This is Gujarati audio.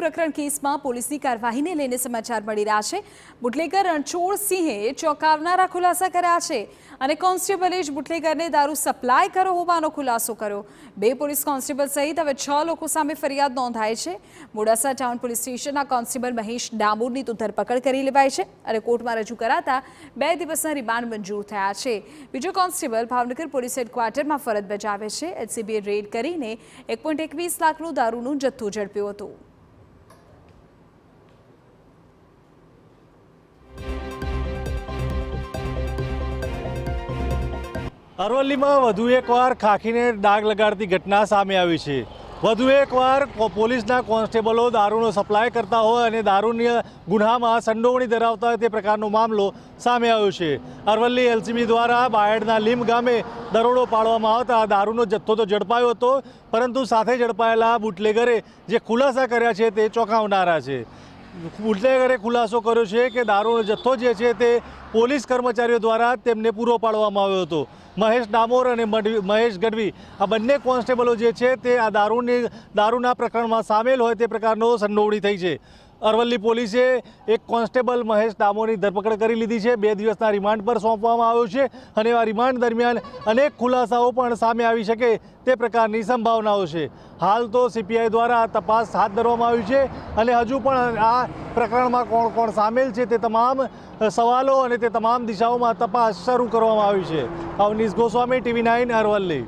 પ્રકરણ કેસમાં પોલીસની કાર્યવાહીને લઈને સમાચાર મળી રહ્યા છે બુટલેકર રણછોડ સિંહે ચોંકાવનારા ખુલાસા કર્યા છે અને કોન્સ્ટેબલે જ બુટલેકરને દારૂ સપ્લાય કરો હોવાનો ખુલાસો કર્યો બે પોલીસ કોન્સ્ટેબલ સહિત હવે છ લોકો સામે ફરિયાદ નોંધાય છે મોડાસા ટાઉન પોલીસ સ્ટેશનના કોન્સ્ટેબલ મહેશ ડામોરની તો ધરપકડ કરી લેવાઈ છે અને કોર્ટમાં રજૂ કરાતા બે દિવસના રિમાન્ડ મંજૂર થયા છે બીજો કોન્સ્ટેબલ ભાવનગર પોલીસ હેડક્વાર્ટરમાં ફરજ બજાવે છે એચસીબીએ રેડ કરીને એક પોઈન્ટ લાખનું દારૂનું જથ્થું ઝડપ્યું હતું અરવલ્લીમાં વધુ એકવાર ખાખીને ડાગ લગાડતી ઘટના સામે આવી છે વધુ એકવાર પોલીસના કોન્સ્ટેબલો દારૂનો સપ્લાય કરતા હોય અને દારૂની ગુનામાં સંડોવણી ધરાવતા હોય તે પ્રકારનો મામલો સામે આવ્યો છે અરવલ્લી એલસીબી દ્વારા બાયડના લીમ ગામે દરોડો પાડવામાં આવતા દારૂનો જથ્થો તો ઝડપાયો હતો પરંતુ સાથે ઝડપાયેલા બુટલેગરે જે ખુલાસા કર્યા છે તે ચોંકાવનારા છે બુટલેગરે ખુલાસો કર્યો છે કે દારૂનો જથ્થો જે છે તે પોલીસ કર્મચારીઓ દ્વારા તેમને પૂરો પાડવામાં આવ્યો હતો મહેશ ડામોર અને મહેશ ગઢવી આ બંને કોન્સ્ટેબલો જે છે તે આ દારૂની દારૂના પ્રકરણમાં સામેલ હોય તે પ્રકારનો સંડોવણી થઈ છે અરવલ્લી પોલીસે એક કોન્સ્ટેબલ મહેશ ડામોની ધરપકડ કરી લીધી છે બે દિવસના રિમાન્ડ પર સોંપવામાં આવ્યો છે અને આ રિમાન્ડ દરમિયાન અનેક ખુલાસાઓ પણ સામે આવી શકે તે પ્રકારની સંભાવનાઓ છે હાલ તો સીપીઆઈ દ્વારા તપાસ હાથ ધરવામાં આવી છે અને હજુ પણ આ પ્રકરણમાં કોણ કોણ સામેલ છે તે તમામ સવાલો અને તે તમામ દિશાઓમાં તપાસ શરૂ કરવામાં આવી છે અવનીશ ગોસ્વામી ટીવી નાઇન અરવલ્લી